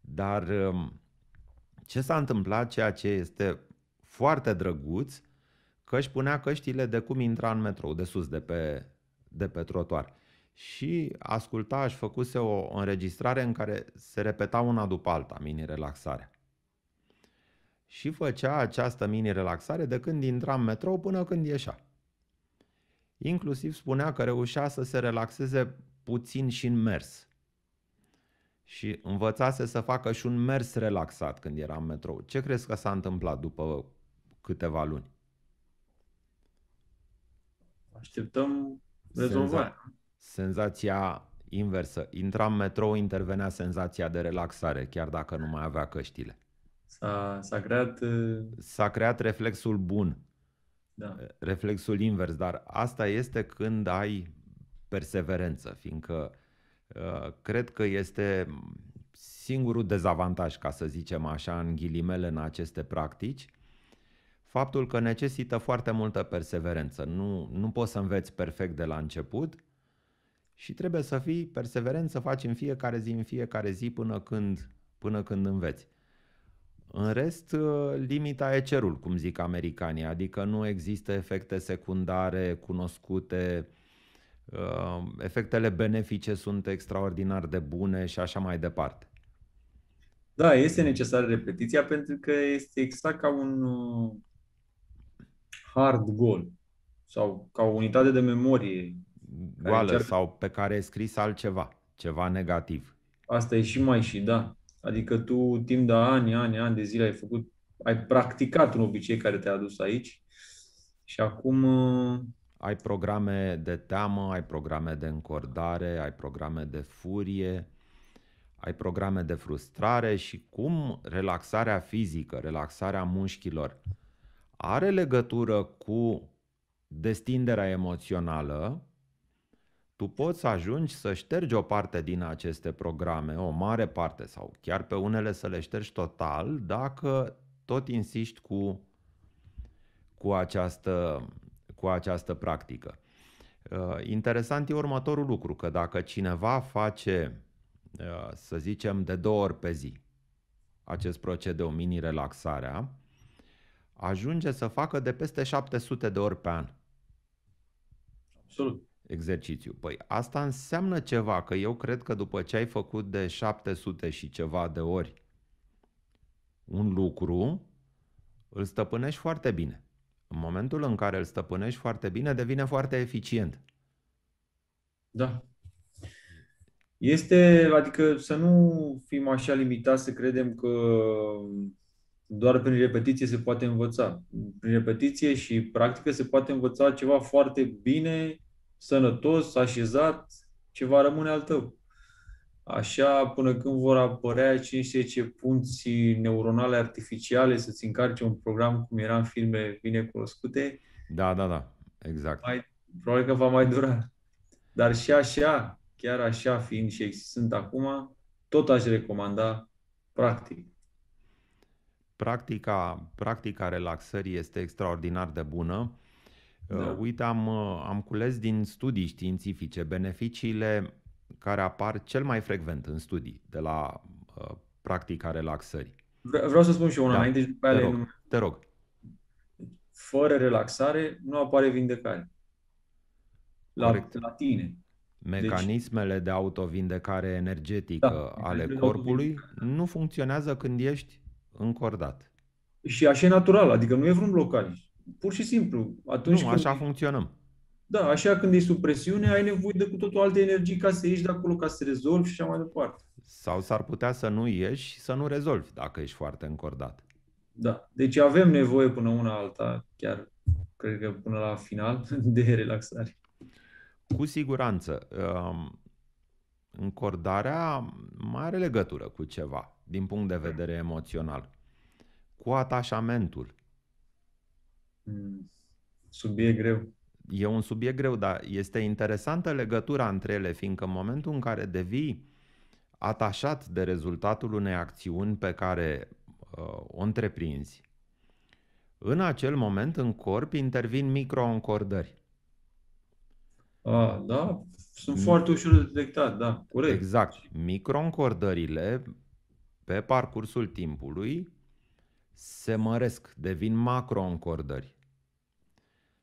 Speaker 1: Dar um, ce s-a întâmplat, ceea ce este foarte drăguț, că își punea căștile de cum intra în metrou, de sus, de pe, de pe trotuar. Și asculta, aș făcuse o înregistrare în care se repeta una după alta, mini relaxare. Și făcea această mini-relaxare de când intra în metrou până când ieșea. Inclusiv spunea că reușea să se relaxeze puțin și în mers. Și învățase să facă și un mers relaxat când era în metrou. Ce crezi că s-a întâmplat după câteva luni?
Speaker 2: Așteptăm
Speaker 1: rezolvarea. Senza- senzația inversă. Intra în metrou, intervenea senzația de relaxare, chiar dacă nu mai avea căștile. S-a, s-a creat... Uh, s-a creat reflexul bun. Da. Reflexul invers, dar asta este când ai perseverență, fiindcă uh, cred că este singurul dezavantaj, ca să zicem așa, în ghilimele în aceste practici, faptul că necesită foarte multă perseverență. Nu, nu poți să înveți perfect de la început și trebuie să fii perseverent să faci în fiecare zi, în fiecare zi până când, până când înveți. În rest, uh, limita e cerul, cum zic americanii, adică nu există efecte secundare cunoscute, Ehm, efectele benefice sunt extraordinar de bune și așa mai departe.
Speaker 2: Da, este necesară repetiția pentru că este exact ca un uh, hard goal sau ca o unitate de memorie. Goală încearcă... sau pe care e scris altceva, ceva negativ. Asta e și mai și, da. Adică tu timp de ani, ani, ani de zile ai făcut, ai practicat un obicei care te-a adus aici și acum uh, ai programe de teamă, ai programe de
Speaker 1: încordare, ai programe de furie, ai programe de frustrare și cum relaxarea fizică, relaxarea mușchilor are legătură cu destinderea emoțională, tu poți să ajungi să ștergi o parte din aceste programe, o mare parte sau chiar pe unele să le ștergi total dacă tot insiști cu, cu această cu această practică. Uh, interesant e următorul lucru, că dacă cineva face, uh, să zicem, de două ori pe zi acest procedeu mini-relaxarea, ajunge să facă de peste 700 de ori pe an. Absolut. Exercițiu. Păi asta înseamnă ceva, că eu cred că după ce ai făcut de 700 și ceva de ori un lucru, îl stăpânești foarte bine. În momentul în care îl stăpânești foarte bine, devine foarte eficient. Da.
Speaker 2: Este, adică să nu fim așa limitați să credem că doar prin repetiție se poate învăța. Prin repetiție și practică se poate învăța ceva foarte bine, sănătos, așezat, ceva rămâne al tău așa până când vor apărea 5-10 punți neuronale artificiale să-ți încarce un program cum era în filme bine cunoscute. Da, da, da, exact. Mai, probabil că va mai dura. Dar și așa, chiar așa fiind și existând acum, tot aș recomanda
Speaker 1: practic. Practica, practica relaxării este extraordinar de bună. Da. Uite, am, am cules din studii științifice beneficiile care apar cel mai frecvent în studii de la uh, practica relaxării.
Speaker 2: Vre- vreau să spun și una da. înainte și pe te rog, nume. te rog. Fără relaxare nu apare vindecare. La, la tine. Deci-
Speaker 1: mecanismele deci, de autovindecare energetică da, ale corpului nu funcționează când ești încordat.
Speaker 2: Și așa e natural, adică nu e vreun blocaj.
Speaker 1: Pur și simplu. Atunci nu, când... așa funcționăm.
Speaker 2: Da, așa când e sub presiune, ai nevoie de cu totul alte energii ca să ieși de acolo, ca să rezolvi și așa mai departe.
Speaker 1: Sau s-ar putea să nu ieși și să nu
Speaker 2: rezolvi dacă ești foarte încordat. Da, deci avem nevoie până una alta, chiar cred că până la final, de relaxare. Cu siguranță.
Speaker 1: Încordarea mai are legătură cu ceva din punct de vedere emoțional. Cu atașamentul. Mm, Subiect greu e un subiect greu, dar este interesantă legătura între ele, fiindcă în momentul în care devii atașat de rezultatul unei acțiuni pe care uh, o întreprinzi, în acel moment în corp intervin microoncordări. A, da,
Speaker 2: sunt Mi- foarte ușor
Speaker 1: de detectat, da, corect. Exact. Microoncordările, pe parcursul timpului se măresc, devin macroîncordări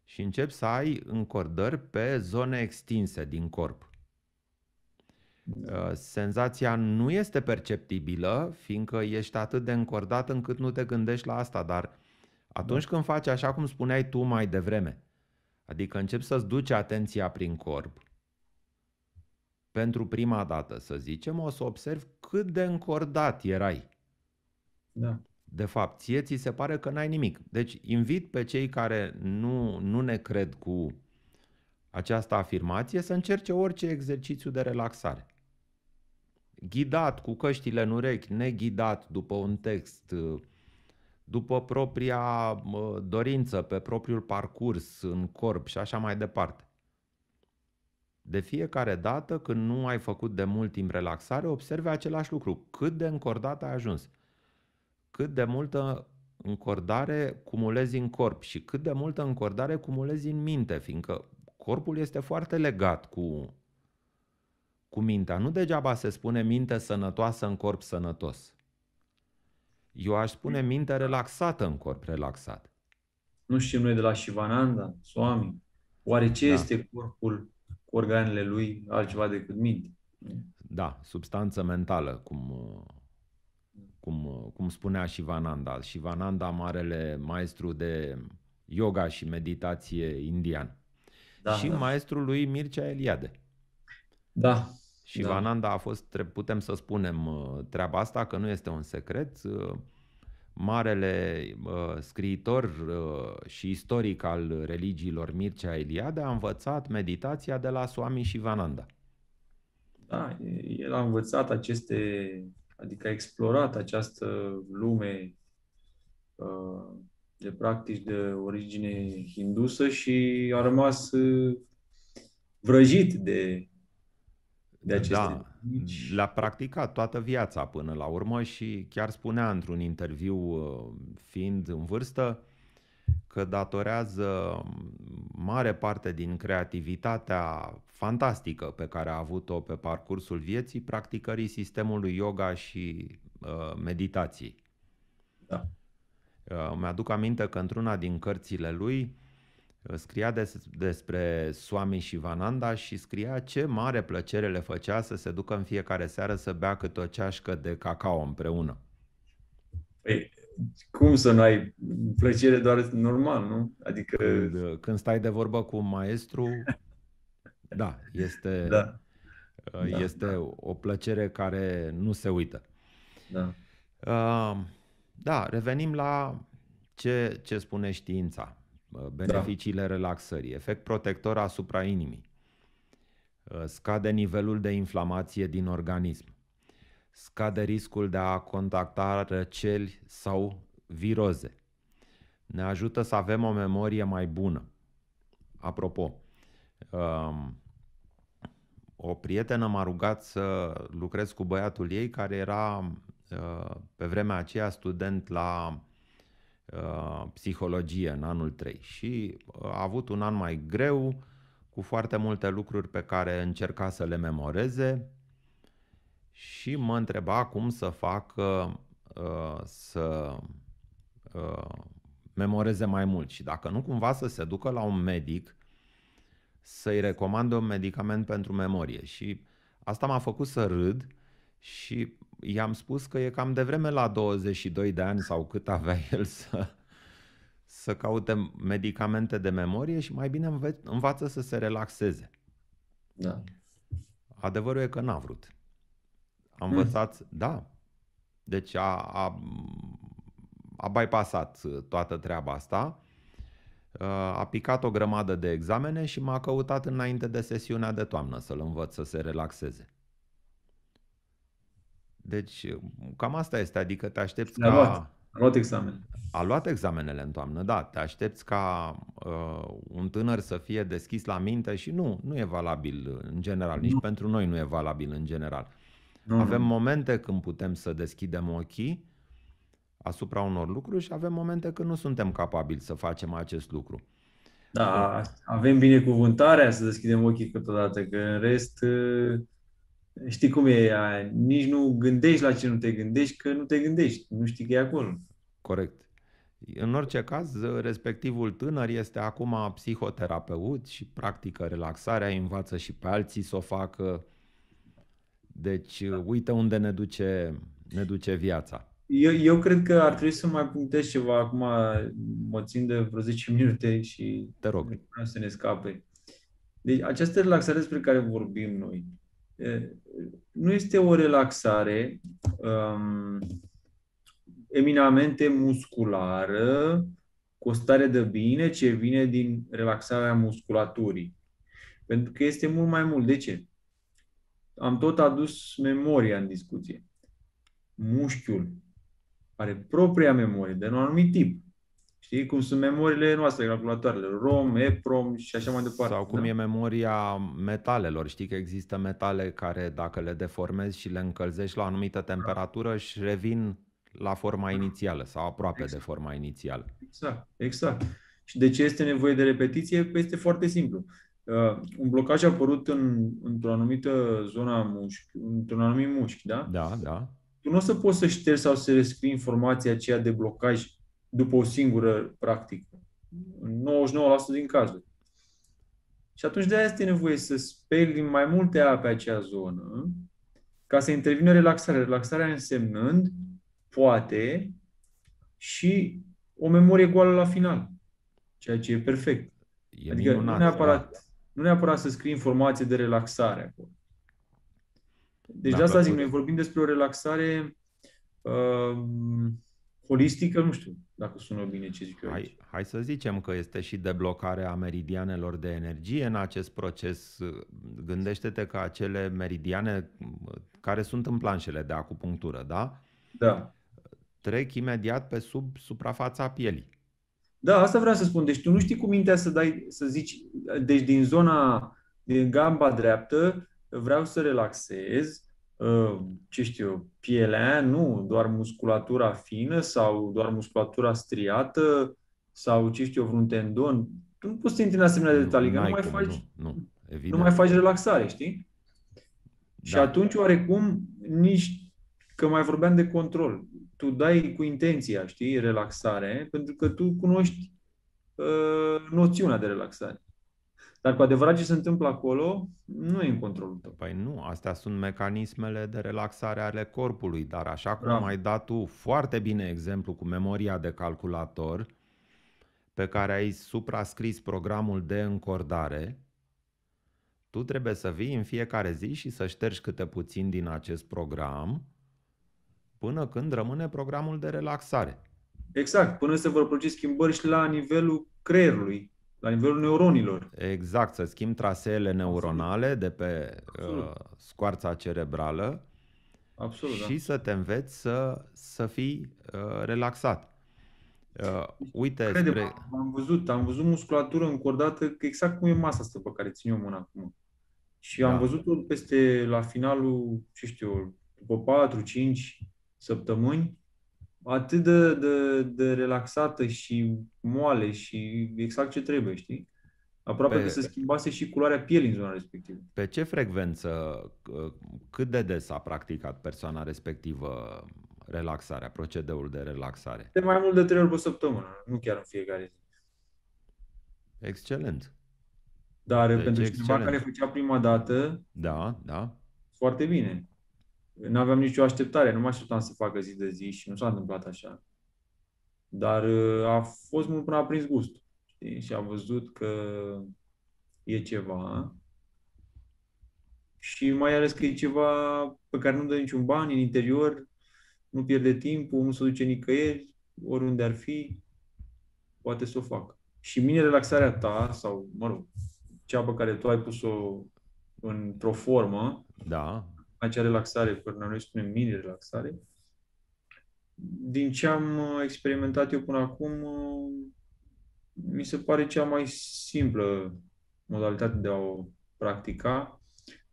Speaker 1: și începi să ai încordări pe zone extinse din corp. Uh, senzația nu este perceptibilă, fiindcă ești atât de încordat încât nu te gândești la asta, dar atunci da. când faci așa cum spuneai tu mai devreme, adică începi să-ți duci atenția prin corp, pentru prima dată, să zicem, o să observi cât de încordat erai. Da de fapt, ție ți se pare că n-ai nimic. Deci invit pe cei care nu, nu ne cred cu această afirmație să încerce orice exercițiu de relaxare. Ghidat cu căștile în urechi, neghidat după un text, după propria dorință, pe propriul parcurs în corp și așa mai departe. De fiecare dată când nu ai făcut de mult timp relaxare, observe același lucru, cât de încordat ai ajuns – cât de multă încordare cumulezi în corp și cât de multă încordare cumulezi în minte, fiindcă corpul este foarte legat cu, cu mintea. Nu degeaba se spune minte sănătoasă în corp sănătos. Eu aș spune minte relaxată în corp relaxat. Nu știm noi de la
Speaker 2: Shivananda, Swami, oare ce da. este corpul cu organele lui altceva decât minte? Da, substanță mentală, cum uh,
Speaker 1: cum, cum spunea și Vananda marele maestru de yoga și meditație indian. Da, și da. maestrul lui Mircea Eliade. Da. Și da. Vananda a fost, putem să spunem uh, treaba asta, că nu este un secret. Uh, marele uh, scriitor uh, și istoric al religiilor Mircea Eliade a învățat meditația de la Swami și Vananda.
Speaker 2: Da, el a învățat aceste Adică a explorat această lume uh, de practici de origine hindusă și a rămas uh, vrăjit de,
Speaker 1: de aceste da, mici. le a practicat toată viața până la urmă și chiar spunea într-un interviu, uh, fiind în vârstă, că datorează mare parte din creativitatea fantastică pe care a avut-o pe parcursul vieții practicării sistemului yoga și uh, meditații. Da. Uh, mi-aduc aminte că într-una din cărțile lui uh, scria des- despre Swami și Vananda și scria ce mare plăcere le făcea să se ducă în fiecare seară să bea câte o ceașcă de cacao împreună. Păi,
Speaker 2: cum să nu ai plăcere doar normal, nu?
Speaker 1: Adică... Când, uh, când stai de vorbă cu un maestru, da, este, da. Uh, da. este da. o plăcere care nu se uită. Da. Uh, da, revenim la ce, ce spune știința. Da. Beneficiile da. relaxării, efect protector asupra inimii. Scade nivelul de inflamație din organism scade riscul de a contacta răceli sau viroze. Ne ajută să avem o memorie mai bună. Apropo, um, o prietenă m-a rugat să lucrez cu băiatul ei care era uh, pe vremea aceea student la uh, psihologie în anul 3 și uh, a avut un an mai greu cu foarte multe lucruri pe care încerca să le memoreze și mă întreba cum să fac uh, să uh, memoreze mai mult și dacă nu cumva să se ducă la un medic să-i recomandă un medicament pentru memorie și asta m-a făcut să râd și i-am spus că e cam devreme la 22 de ani sau cât avea el să, să caute medicamente de memorie și mai bine înve- învață să se relaxeze. Da. Adevărul e că n-a vrut. Am hmm. învățat, mm. da. Deci a, a, a bypassat uh, toată treaba asta, uh, a picat o grămadă de examene și m-a căutat înainte de sesiunea de toamnă să-l învăț să se relaxeze. Deci uh, cam asta este, adică te aștepți ca...
Speaker 2: A luat examenele.
Speaker 1: A luat examenele în toamnă, da. Te aștepți ca uh, un tânăr să fie deschis la minte și nu, nu e valabil în general, nici nu. pentru noi nu e valabil în general. Uh, nu, avem Avem momente când putem să deschidem ochii asupra unor lucruri și avem momente când nu suntem capabili să facem acest lucru.
Speaker 2: Da, deci- avem binecuvântarea să deschidem ochii câteodată, că în rest ă, știi cum e aia, nici nu gândești la ce nu te gândești, că nu te gândești, nu știi că e acolo.
Speaker 1: Corect. În
Speaker 2: orice caz, respectivul tânăr este
Speaker 1: acum psihoterapeut și practică relaxarea, învață și pe alții să o facă, deci, da. uite unde ne duce, ne duce viața.
Speaker 2: Eu, eu cred că ar trebui să mai punctez ceva. Acum mă țin de vreo 10 minute și te rog. Nu să ne scape. Deci, această relaxare despre care vorbim noi nu este o relaxare um, eminamente musculară, cu o stare de bine ce vine din relaxarea musculaturii. Pentru că este mult mai mult. De ce? am tot adus memoria în discuție. Mușchiul are propria memorie de un anumit tip. Știi cum sunt memoriile noastre, calculatoarele,
Speaker 1: ROM, EPROM și așa mai departe. Sau cum da. e memoria metalelor. Știi că există metale care dacă le deformezi și le încălzești la o anumită temperatură și revin
Speaker 2: la forma inițială sau aproape exact. de forma inițială. Exact, exact. Și de ce este nevoie de repetiție? Păi este foarte simplu. Uh, un blocaj a apărut în, într-o anumită zonă a mușchi, într-un anumit mușchi, da? Da, da. Tu nu o să poți să ștergi sau să rescrii informația aceea de blocaj după o singură practică. 99% din cazuri. Și atunci de aia este nevoie să speli mai multe ape acea zonă ca să intervină relaxarea. Relaxarea însemnând, poate, și o memorie goală la final, ceea ce e perfect. E adică minunat, nu neapărat da. Nu neapărat să scrii informații de relaxare acolo. Deci da, de asta zic, noi vorbim despre o relaxare uh, holistică, nu știu dacă sună bine ce zic eu hai, aici.
Speaker 1: Hai să zicem că este și deblocarea meridianelor de energie în acest proces. Gândește-te că acele meridiane care sunt în planșele de acupunctură, da? Da. Trec imediat pe sub suprafața pielii.
Speaker 2: Da, asta vreau să spun. Deci tu nu știi cu mintea să dai, să zici, deci din zona, din gamba dreaptă, vreau să relaxez, uh, ce știu, pielea, nu, doar musculatura fină sau doar musculatura striată sau, ce știu, vreun tendon. Tu nu poți să intri în asemenea nu, detalii, că nu mai cum, faci... Nu, nu. Evident. nu mai faci relaxare, știi? Da. Și atunci, oarecum, nici că mai vorbeam de control tu dai cu intenția, știi, relaxare, pentru că tu cunoști uh, noțiunea de relaxare. Dar cu adevărat ce se întâmplă acolo nu e în controlul tău. Păi
Speaker 1: nu, astea sunt mecanismele de relaxare ale corpului, dar așa cum da. ai dat tu foarte bine exemplu cu memoria de calculator, pe care ai suprascris programul de încordare, tu trebuie să vii în fiecare zi și să ștergi câte puțin din acest program până când rămâne programul de relaxare.
Speaker 2: Exact, până se vor produce schimbări și la nivelul creierului,
Speaker 1: la nivelul neuronilor. Exact, să schimb traseele neuronale de pe uh, scoarța cerebrală Absolut, și da. să te înveți să, să fii
Speaker 2: uh, relaxat. Uh, uite, Crede, spre... am văzut, am văzut musculatură încordată, exact cum e masa asta pe care țin eu mâna acum. Și da. am văzut-o peste la finalul, ce știu, după 4-5 săptămâni, atât de, de, de relaxată și moale și exact ce trebuie, știi? Aproape pe, că se schimbase și culoarea pielii în zona respectivă.
Speaker 1: Pe ce frecvență, cât de des a practicat persoana respectivă relaxarea, procedeul de relaxare?
Speaker 2: De mai mult de trei ori pe săptămână, nu chiar în fiecare zi. Excelent. Dar deci pentru excelent. cineva care făcea prima dată, da, da. foarte bine nu aveam nicio așteptare, nu mă așteptam să facă zi de zi și nu s-a întâmplat așa. Dar uh, a fost mult până a prins gust. Știi? Și am văzut că e ceva și mai ales că e ceva pe care nu dă niciun bani în interior, nu pierde timpul, nu se duce nicăieri, oriunde ar fi, poate să o fac. Și mine relaxarea ta, sau, mă rog, cea pe care tu ai pus-o într-o formă, da acea relaxare, pe care noi spunem mini-relaxare, din ce am uh, experimentat eu până acum, uh, mi se pare cea mai simplă modalitate de a o practica,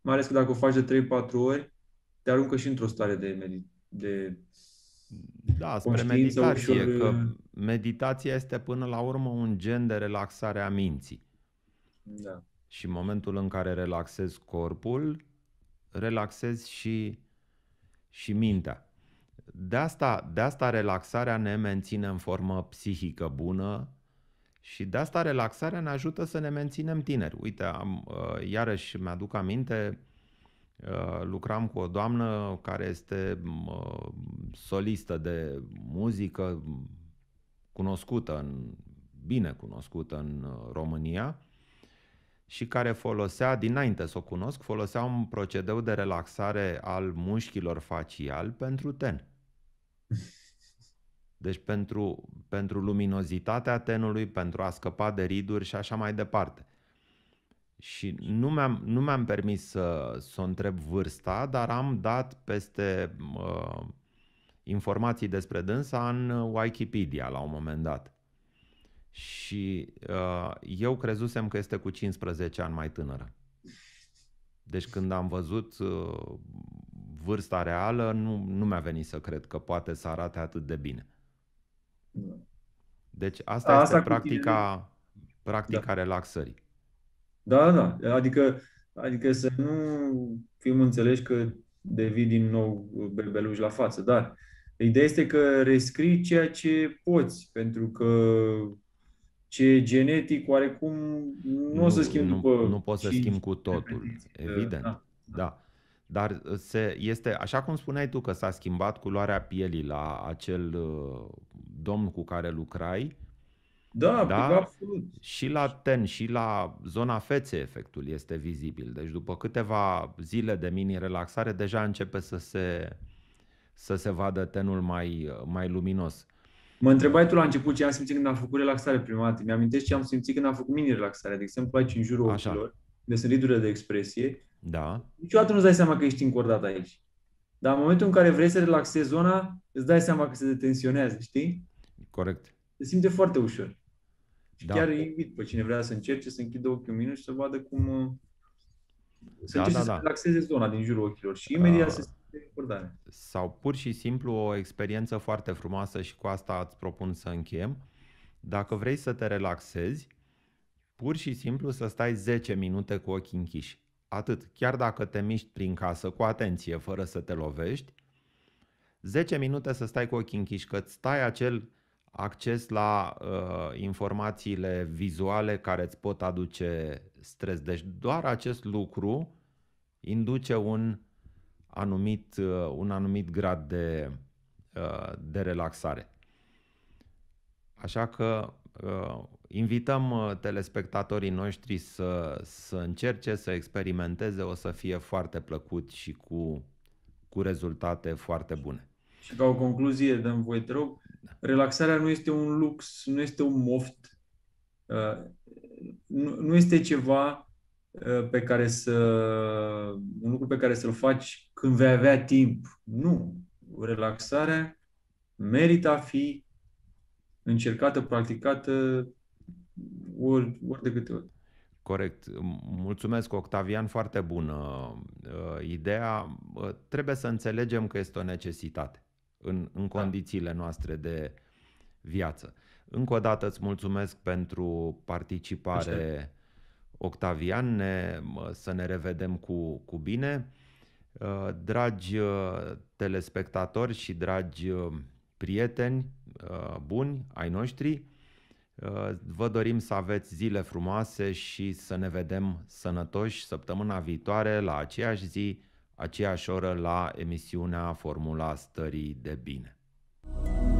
Speaker 2: mai ales că dacă o faci de 3-4 ori, te aruncă și într-o stare de, meditație. de da, spre meditație, ușor... că uh,
Speaker 1: meditația este până la urmă un gen de relaxare a minții. Da. Și în momentul în care relaxezi corpul, relaxezi și, și mintea. De asta, de asta relaxarea ne menține în formă psihică bună și de asta relaxarea ne ajută să ne menținem tineri. Uite, am, uh, iarăși mi-aduc aminte, uh, lucram cu o doamnă care este uh, solistă de muzică cunoscută, în, bine cunoscută în România, și care folosea, dinainte să o cunosc, folosea un procedeu de relaxare al mușchilor facial pentru ten. Deci pentru, pentru luminozitatea tenului, pentru a scăpa de riduri și așa mai departe. Și nu mi-am, nu mi-am permis să, să întreb vârsta, dar am dat peste uh, informații despre dânsa în Wikipedia la un moment dat și uh, eu crezusem că este cu 15 ani mai tânără. Deci când am văzut uh, vârsta reală, nu, nu mi-a venit să cred că poate să arate atât de bine. Deci asta, asta este practica, tine... practica da. relaxării.
Speaker 2: Da, da, da, adică, adică să nu fim înțeleși că devii din nou bebeluș la față, dar ideea este că rescrii ceea ce poți, pentru că ce genetic oarecum nu, nu o să schimb nu, după... Nu poți să schimb cu totul, evident. Da, da. da.
Speaker 1: Dar se, este, așa cum spuneai tu că s-a schimbat culoarea pielii la acel uh, domn cu care lucrai, da, da? absolut. Și la ten, și la zona feței efectul este vizibil. Deci după câteva zile de mini-relaxare deja începe să se, să se vadă tenul mai, mai
Speaker 2: luminos. Mă întrebai tu la început ce am simțit când am făcut relaxare prima dată. Mi-amintești ce am simțit când am făcut mini-relaxare. De exemplu, aici în jurul Așa. ochilor, de sunt ridurile de expresie. Da. Niciodată nu-ți dai seama că ești încordat aici. Dar în momentul în care vrei să relaxezi zona, îți dai seama că se detensionează, știi? Corect. Se simte foarte ușor. Și da. chiar invit pe cine vrea să încerce să închidă ochiul minus și să vadă cum... Uh, să da, da, să da. relaxeze zona din jurul ochilor și imediat uh... se sau pur și simplu o experiență foarte
Speaker 1: frumoasă și cu asta îți propun să încheiem. Dacă vrei să te relaxezi, pur și simplu să stai 10 minute cu ochii închiși. Atât. Chiar dacă te miști prin casă cu atenție, fără să te lovești, 10 minute să stai cu ochii închiși, că îți stai acel acces la uh, informațiile vizuale care îți pot aduce stres. Deci doar acest lucru induce un anumit, uh, un anumit grad de, uh, de relaxare. Așa că uh, invităm telespectatorii noștri să, să încerce, să experimenteze, o să fie foarte plăcut și cu, cu rezultate foarte bune.
Speaker 2: Și ca o concluzie, dăm voi, te rog, relaxarea nu este un lux, nu este un moft, nu, nu este ceva Uh, pe care să, un lucru pe care să-l faci când vei avea timp. Nu. Relaxarea merită a fi încercată, practicată ori, ori de câte ori.
Speaker 1: Corect. Mulțumesc, Octavian, foarte bună uh, ideea. Uh, trebuie să înțelegem că este o necesitate în, în da. condițiile noastre de viață. Încă o dată îți mulțumesc pentru participare. Așa Octavian, ne, să ne revedem cu, cu bine. Uh, dragi uh, telespectatori și dragi uh, prieteni buni ai noștri, vă dorim să aveți zile frumoase și să ne vedem sănătoși săptămâna viitoare la aceeași zi, aceeași oră la emisiunea Formula Stării de Bine. thank you